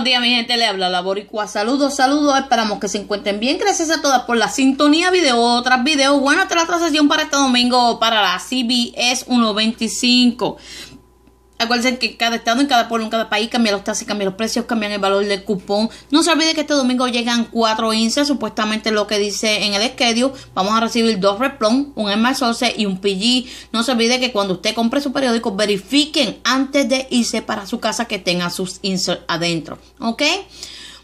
buenos días, mi gente. Le habla la Boricua. Saludos, saludos. Esperamos que se encuentren bien. Gracias a todas por la sintonía, video otras videos Bueno, te la la sesión para este domingo para la CBS 125. Acuérdense que cada estado, en cada pueblo, en cada país cambian los tasas, cambian los precios, cambian el valor del cupón. No se olvide que este domingo llegan cuatro INSES, supuestamente lo que dice en el schedule. Vamos a recibir dos Replon, un MSOC y un PG. No se olvide que cuando usted compre su periódico, verifiquen antes de irse para su casa que tenga sus INSES adentro. ¿Ok?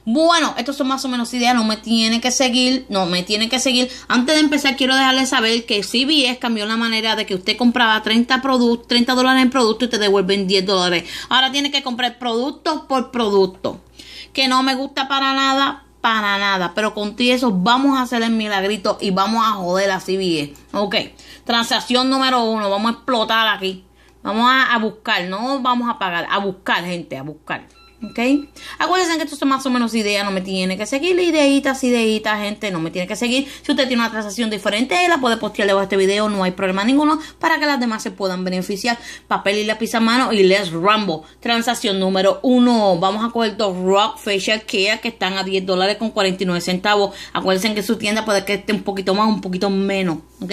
Bueno, estos son más o menos ideas, no me tiene que seguir, no me tiene que seguir. Antes de empezar, quiero dejarles saber que CBS cambió la manera de que usted compraba 30, 30 dólares en producto y te devuelven 10 dólares. Ahora tiene que comprar producto por producto. Que no me gusta para nada, para nada. Pero con ti eso vamos a hacer el milagrito y vamos a joder a CBS. Ok, transacción número uno, vamos a explotar aquí. Vamos a buscar, no vamos a pagar, a buscar gente, a buscar. ¿Ok? Acuérdense que esto es más o menos idea, no me tiene que seguir. Ideitas, ideitas, gente, no me tiene que seguir. Si usted tiene una transacción diferente, la puede postear debajo de este video, no hay problema ninguno, para que las demás se puedan beneficiar. Papel y lápiz a mano y les Rambo. Transacción número uno. Vamos a coger dos Rock Facial Care que están a 10 dólares con 49 centavos. Acuérdense que su tienda puede que esté un poquito más, un poquito menos. ¿Ok?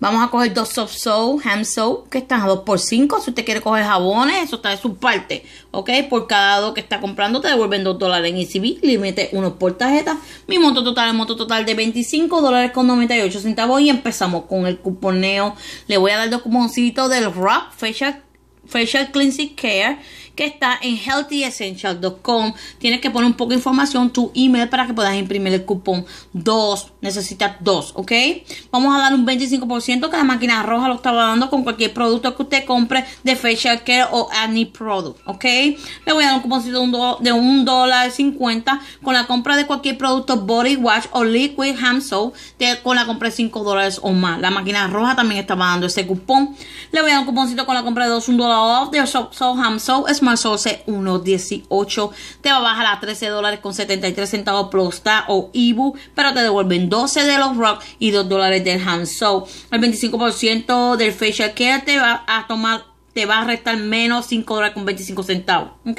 Vamos a coger dos soft soap, ham soap, que están a 2 por 5 Si usted quiere coger jabones, eso está de su parte. ¿Ok? Por cada dos que está comprando, te devuelven 2 dólares en ECB. mete uno por tarjeta. Mi monto total, el monto total de 25 dólares con 98 centavos. Y empezamos con el cuponeo. Le voy a dar dos cuponcitos del Wrap Facial, Facial Cleansing Care que está en healthyessential.com. Tienes que poner un poco de información, tu email para que puedas imprimir el cupón. 2, necesitas dos, ¿ok? Vamos a dar un 25% que la máquina roja lo estaba dando con cualquier producto que usted compre de facial care o any product, ¿ok? Le voy a dar un cuponcito de un, dólar con la compra de cualquier producto body wash o liquid hand soap con la compra de 5 dólares o más. La máquina roja también estaba dando ese cupón. Le voy a dar un cuponcito con la compra de 2, un dólar de soap, soap, hand soap, smart más 11, 1.18. Te va a bajar a 13 dólares con 73 centavos Prosta o Ibu, pero te devuelven 12 de los Rock y 2 dólares del Hand El 25% del facial care te va a tomar, te va a restar menos 5 dólares con 25 centavos. ¿Ok?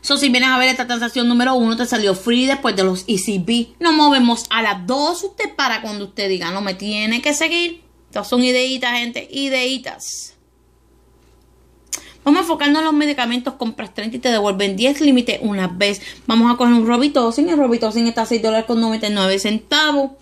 So, si vienes a ver esta transacción número uno, te salió free después de los ECB. Nos movemos a las 2. Usted para cuando usted diga, no me tiene que seguir. Estas son ideitas, gente. Ideitas. Vamos a enfocarnos en los medicamentos, compras 30 y te devuelven 10 límites una vez. Vamos a coger un sin el Robitocin está a 6 dólares con 99 centavos.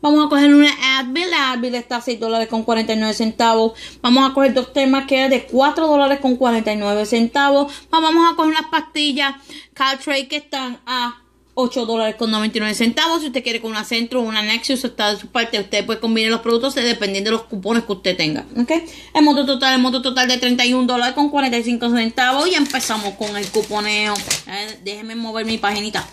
Vamos a coger una Advil, Advil está a 6 dólares con 49 centavos. Vamos a coger dos temas que es de 4 dólares con 49 centavos. Vamos a coger las pastillas Caltrate que están a 8 dólares con 99 centavos. Si usted quiere con una Centro o una Nexus, está de su parte. Usted puede combinar los productos dependiendo de los cupones que usted tenga. ¿ok? El monto total, el monto total de 31 dólares con 45 centavos. Y empezamos con el cuponeo. déjenme mover mi paginita.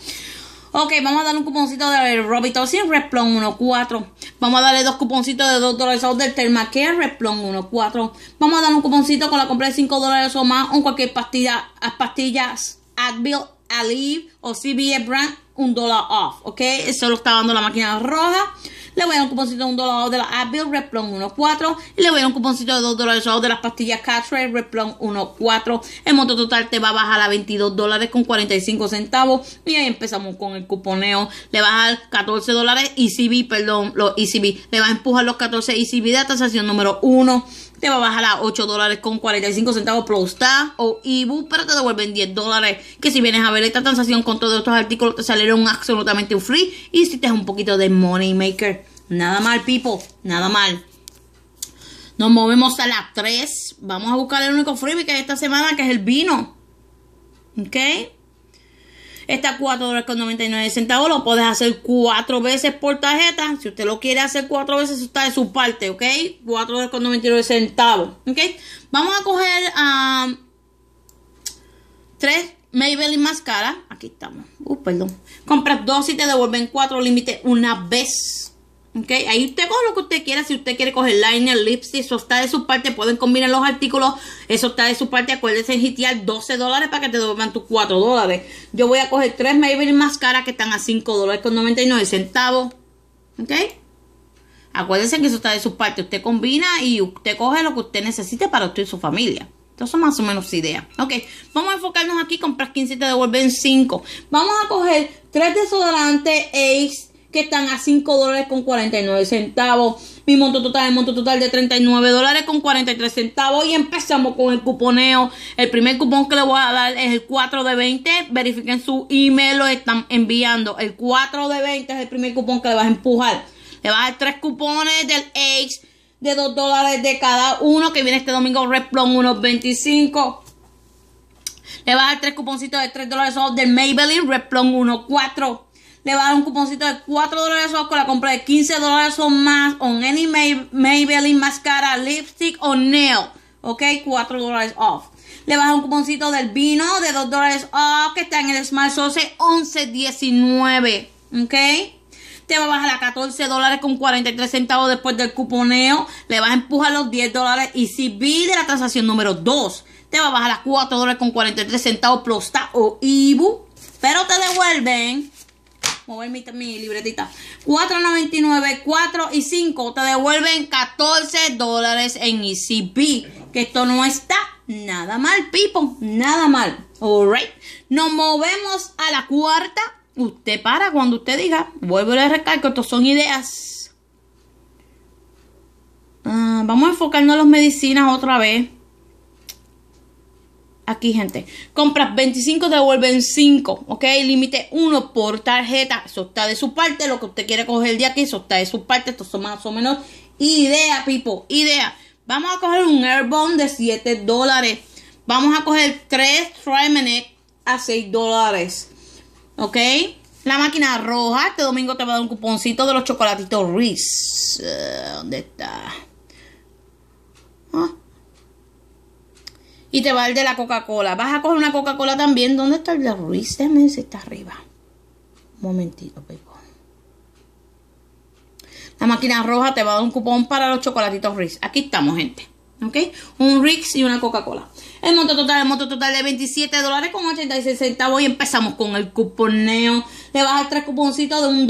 Ok, vamos a dar un cuponcito de Robitussin Resplon 1.4. Vamos a darle dos cuponcitos de 2 dólares Otro del Thermacare Resplon 1.4. Vamos a dar un cuponcito con la compra de 5 dólares o más en cualquier pastilla, pastillas Advil Alive o CBS Brand, un dólar off, ¿ok? Eso lo está dando la máquina roja. Le voy a dar un cuponcito de un dólar off de la Advil, Replon 1.4. Y le voy a dar un cuponcito de dos dólares de las pastillas Catray, Replon 1.4. El monto total te va a bajar a 22 dólares con 45 centavos. Y ahí empezamos con el cuponeo. Le vas a dar 14 dólares ECB, perdón, los ECB. Le vas a empujar los 14 ECB de la tasación número 1 te va a bajar a 8 dólares con 45 centavos plus o IBU, pero te devuelven 10 dólares. Que si vienes a ver esta transacción con todos estos artículos, te salieron absolutamente un free y si te es un poquito de money maker. Nada mal, people, nada mal. Nos movemos a las 3. Vamos a buscar el único freebie que hay esta semana, que es el vino. ¿Ok? está 4 dólares con 99 centavos. Lo puedes hacer cuatro veces por tarjeta. Si usted lo quiere hacer cuatro veces, está de su parte, ¿ok? 4 centavos, ¿ok? Vamos a coger a um, 3 Maybelline más cara. Aquí estamos. Uh, perdón. Compras dos y te devuelven cuatro límites una vez. ¿Ok? Ahí usted coge lo que usted quiera. Si usted quiere coger liner, lipstick, eso está de su parte. Pueden combinar los artículos. Eso está de su parte. Acuérdense en hitear 12 dólares para que te devuelvan tus 4 dólares. Yo voy a coger 3 Maybelline más caras que están a 5 dólares con 99 centavos. ¿Ok? Acuérdense que eso está de su parte. Usted combina y usted coge lo que usted necesite para usted y su familia. Entonces, más o menos su idea. Ok, vamos a enfocarnos aquí. Compras 15 y te devuelven 5. Vamos a coger 3 desodorantes Ace que están a 5 dólares con 49 centavos. Mi monto total, es monto total de 39 dólares con 43 centavos. Y empezamos con el cuponeo. El primer cupón que le voy a dar es el 4 de 20. Verifiquen su email, lo están enviando. El 4 de 20 es el primer cupón que le vas a empujar. Le vas a dar tres cupones del age de 2 dólares de cada uno que viene este domingo Replon 1.25. Le vas a dar tres cuponcitos de 3 dólares del Maybelline Replon 1.4 le va a dar un cuponcito de 4 dólares off con la compra de 15 dólares o más on any Maybelline mascara, lipstick o nail. Ok, 4 dólares off. Le vas un cuponcito del vino de 2 dólares off que está en el Smart Source 1119. Ok te va a bajar a 14 dólares con 43 centavos después del cuponeo. Le vas a empujar los 10 dólares. Y si de la transacción número 2, te va a bajar a 4 dólares con 43 centavos plus o IBU. Pero te devuelven mover mi, libretita. 4.99, 4 y 5 te devuelven 14 dólares en ECB. Que esto no está nada mal, Pipo. Nada mal. Alright. Nos movemos a la cuarta. Usted para cuando usted diga. Vuelvo a recalco, estos son ideas. Ah, vamos a enfocarnos en las medicinas otra vez aquí, gente. Compras 25, devuelven 5, ¿ok? Límite 1 por tarjeta. Eso está de su parte. Lo que usted quiere coger de aquí, eso está de su parte. Esto son más o menos idea, people, idea. Vamos a coger un Airbone de 7 dólares. Vamos a coger 3 Trimanet a 6 dólares, ¿ok? La máquina roja. Este domingo te va a dar un cuponcito de los chocolatitos Reese. Eh, ¿Dónde está? Ah, y te va el de la Coca-Cola. Vas a coger una Coca-Cola también. ¿Dónde está el de Ruiz? Déjame ver está arriba. Un momentito, pico. La máquina roja te va a dar un cupón para los chocolatitos Ritz. Aquí estamos, gente. ¿Ok? Un Rix y una Coca-Cola. El monto total, el monto total de 27 dólares Y empezamos con el cuponeo. Le vas a dar tres cuponcitos de $1.50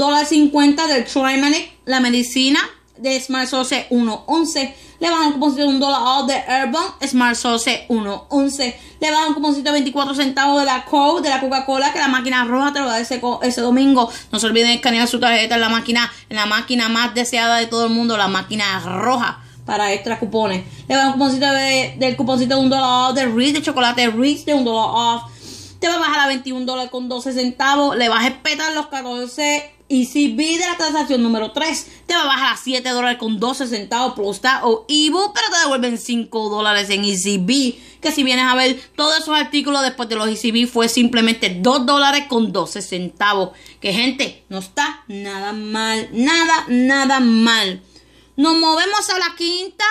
dólar del Trimanic, la medicina de Smart 111. Le bajan un cuponcito de un dólar de Urban Smart 111. Le bajan un cuponcito de 24 centavos de la Coke, de la Coca-Cola, que la máquina roja te lo va a ese, ese domingo. No se olviden escanear su tarjeta en la máquina, en la máquina más deseada de todo el mundo, la máquina roja para extra cupones. Le bajan un cuponcito del cuponcito de un dólar off de Reese, de chocolate Reese de un dólar off. Te va a bajar a 21 dólares con 12 centavos. Le vas a respetar los 14 y si de la transacción número 3, te va a bajar a 7 dólares con 12 centavos por o ibu pero te devuelven 5 dólares en ECB. Que si vienes a ver todos esos artículos después de los ECB fue simplemente 2 dólares con 12 centavos. Que gente, no está nada mal, nada, nada mal. Nos movemos a la quinta.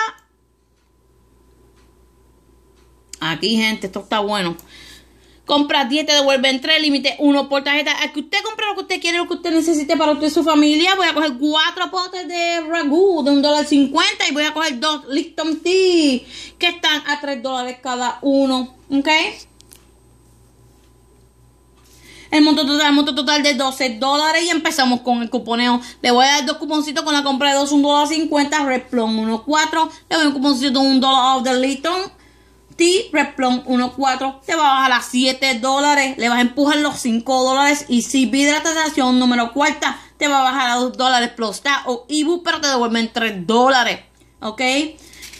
Aquí, gente, esto está bueno. Compra 10, te devuelven 3, límite 1 por tarjeta. Aquí que usted compra lo que usted quiere, lo que usted necesite para usted y su familia, voy a coger 4 potes de Ragu de $1.50 y voy a coger 2 Lipton Tea que están a 3 dólares cada uno. ¿Ok? El monto total, el monto total de 12 dólares y empezamos con el cuponeo. Le voy a dar dos cuponcitos con la compra de 2, $1.50, Red Plum 1.4. Le voy a dar un cuponcito de $1 de Litton ti, Replon 1.4 te va a bajar a 7 dólares, le vas a empujar los 5 dólares y si hidratación número 4 te va a bajar a 2 dólares plus o ebook, pero te devuelven 3 dólares, ¿ok?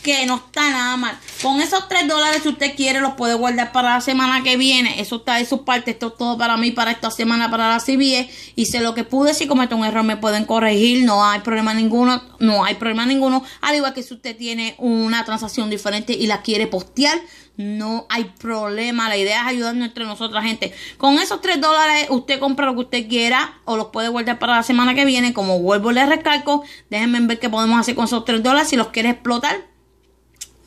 que no está nada mal. Con esos 3 dólares, si usted quiere, los puede guardar para la semana que viene. Eso está de su parte. Esto es todo para mí, para esta semana, para la CBS. Hice lo que pude. Si cometo un error, me pueden corregir. No hay problema ninguno. No hay problema ninguno. Al igual que si usted tiene una transacción diferente y la quiere postear. No hay problema. La idea es ayudarnos entre nosotras, gente. Con esos 3 dólares, usted compra lo que usted quiera o los puede guardar para la semana que viene. Como vuelvo, le recalco. Déjenme ver qué podemos hacer con esos 3 dólares. Si los quiere explotar,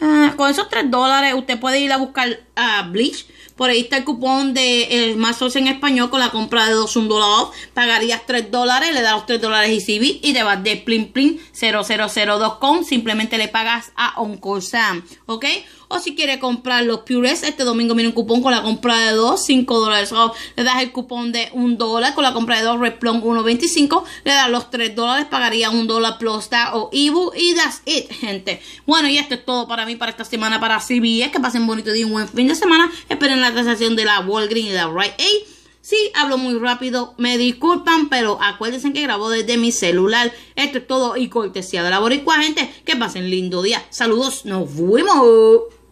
Ah, con esos 3 dólares usted puede ir a buscar a Bleach. Por ahí está el cupón de el más socio en español con la compra de dos un dólar Pagarías 3 dólares, le das los 3 dólares y CV y te vas de Plin Plin 0002 con. Simplemente le pagas a Uncle Sam, ¿ok? O si quiere comprar los Pures, este domingo viene un cupón con la compra de 2, 5 dólares Le das el cupón de un dólar con la compra de 2, Replon 1.25. Le das los 3 dólares, pagaría un dólar plus o Ibu y that's it, gente. Bueno, y esto es todo para mí para esta semana, para es Que pasen bonito día, un buen fin de semana. Esperen la transacción de la Walgreens y la Rite Aid. Sí, hablo muy rápido, me disculpan, pero acuérdense que grabo desde mi celular. Esto es todo y cortesía de la boricua, gente. Que pasen lindo día. Saludos, nos fuimos.